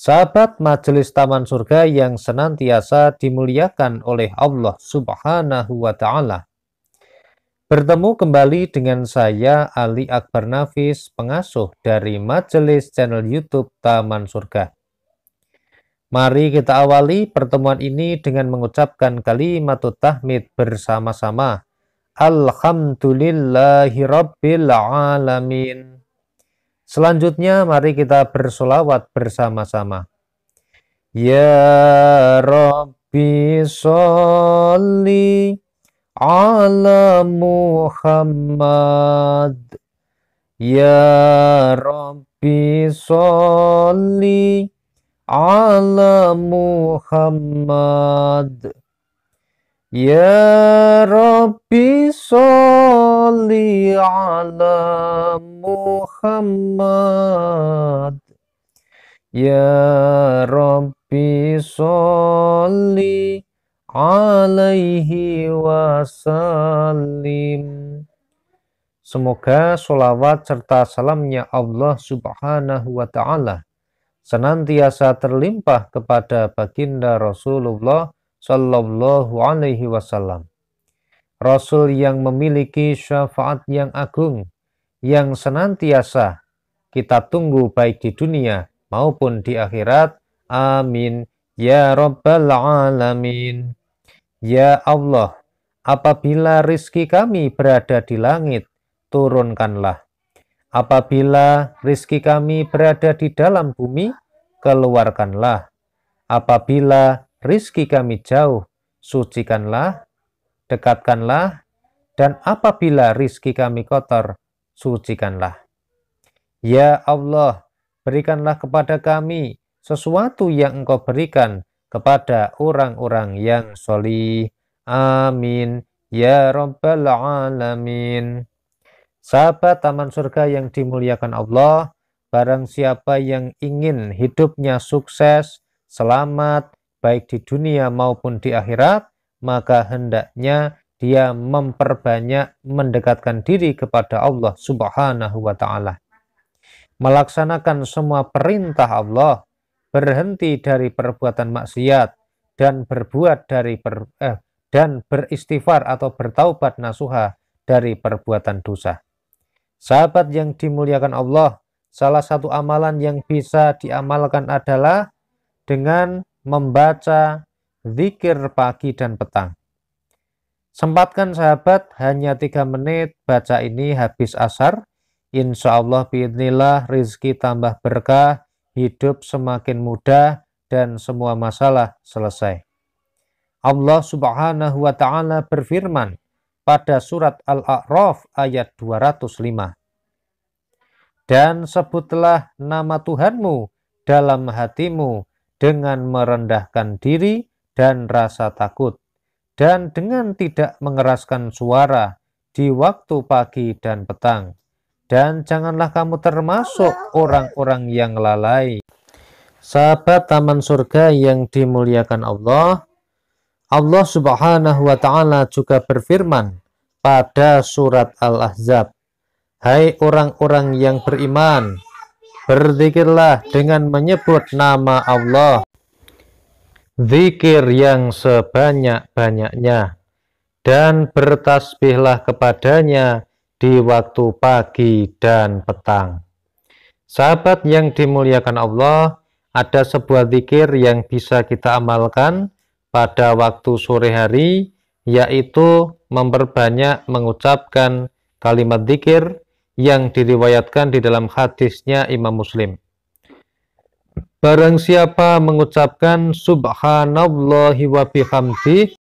Sahabat majelis taman surga yang senantiasa dimuliakan oleh Allah subhanahu wa ta'ala. Bertemu kembali dengan saya Ali Akbar Nafis, pengasuh dari majelis channel YouTube Taman Surga. Mari kita awali pertemuan ini dengan mengucapkan kalimat tahmid bersama-sama. Alhamdulillahirobbilalamin. Alamin. Selanjutnya mari kita bersolawat bersama-sama. Ya Rabbi sholli ala Muhammad. Ya Rabbi sholli ala Muhammad. Ya Rabbi sholli Salli على Muhammad ya Rabbi Salli alaihi wasallim Semoga sholawat serta salamnya Allah subhanahu wa ta'ala senantiasa terlimpah kepada baginda Rasulullah Shallallahu Alaihi Wasallam Rasul yang memiliki syafaat yang agung, yang senantiasa kita tunggu baik di dunia maupun di akhirat. Amin. Ya Rabbal Alamin. Ya Allah, apabila rizki kami berada di langit, turunkanlah. Apabila rizki kami berada di dalam bumi, keluarkanlah. Apabila rizki kami jauh, sucikanlah dekatkanlah, dan apabila rizki kami kotor, sucikanlah. Ya Allah, berikanlah kepada kami sesuatu yang engkau berikan kepada orang-orang yang soli Amin. Ya Rabbal Alamin. Sahabat Taman Surga yang dimuliakan Allah, barang siapa yang ingin hidupnya sukses, selamat, baik di dunia maupun di akhirat, maka hendaknya dia memperbanyak mendekatkan diri kepada Allah Subhanahu wa taala. Melaksanakan semua perintah Allah, berhenti dari perbuatan maksiat dan berbuat dari per, eh, dan beristighfar atau bertaubat nasuha dari perbuatan dosa. Sahabat yang dimuliakan Allah, salah satu amalan yang bisa diamalkan adalah dengan membaca zikir pagi dan petang. Sempatkan sahabat hanya tiga menit baca ini habis asar. Insya Allah biidnillah rizki tambah berkah, hidup semakin mudah, dan semua masalah selesai. Allah subhanahu wa ta'ala berfirman pada surat Al-A'raf ayat 205. Dan sebutlah nama Tuhanmu dalam hatimu dengan merendahkan diri dan rasa takut, dan dengan tidak mengeraskan suara di waktu pagi dan petang. Dan janganlah kamu termasuk orang-orang yang lalai. Sahabat Taman Surga yang dimuliakan Allah, Allah Subhanahu wa Ta'ala juga berfirman pada Surat Al-Ahzab, "Hai orang-orang yang beriman, berzikirlah dengan menyebut nama Allah zikir yang sebanyak-banyaknya dan bertasbihlah kepadanya di waktu pagi dan petang. Sahabat yang dimuliakan Allah, ada sebuah zikir yang bisa kita amalkan pada waktu sore hari, yaitu memperbanyak mengucapkan kalimat zikir yang diriwayatkan di dalam hadisnya Imam Muslim. Barang siapa mengucapkan subhanallahi wa bihamdi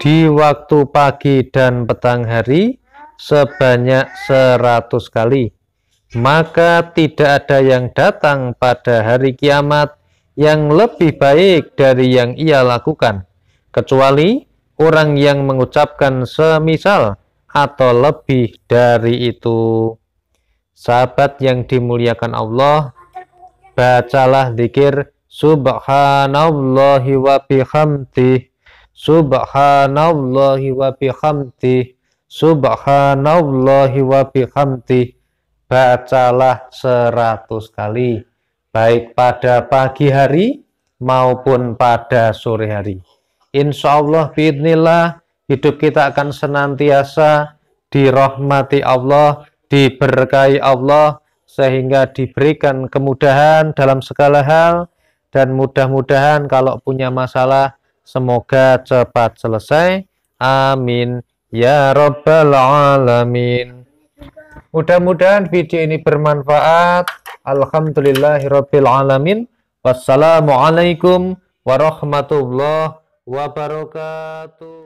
di waktu pagi dan petang hari sebanyak seratus kali, maka tidak ada yang datang pada hari kiamat yang lebih baik dari yang ia lakukan, kecuali orang yang mengucapkan semisal atau lebih dari itu. Sahabat yang dimuliakan Allah, bacalah zikir subhanallahi wa bihamdi subhanallahi wa bihamdi subhanallahi wa bihamdi bacalah seratus kali baik pada pagi hari maupun pada sore hari insya Allah biidnillah hidup kita akan senantiasa dirahmati Allah diberkahi Allah sehingga diberikan kemudahan dalam segala hal dan mudah-mudahan kalau punya masalah semoga cepat selesai amin ya rabbal alamin mudah-mudahan video ini bermanfaat alhamdulillahirabbil alamin wassalamualaikum warahmatullahi wabarakatuh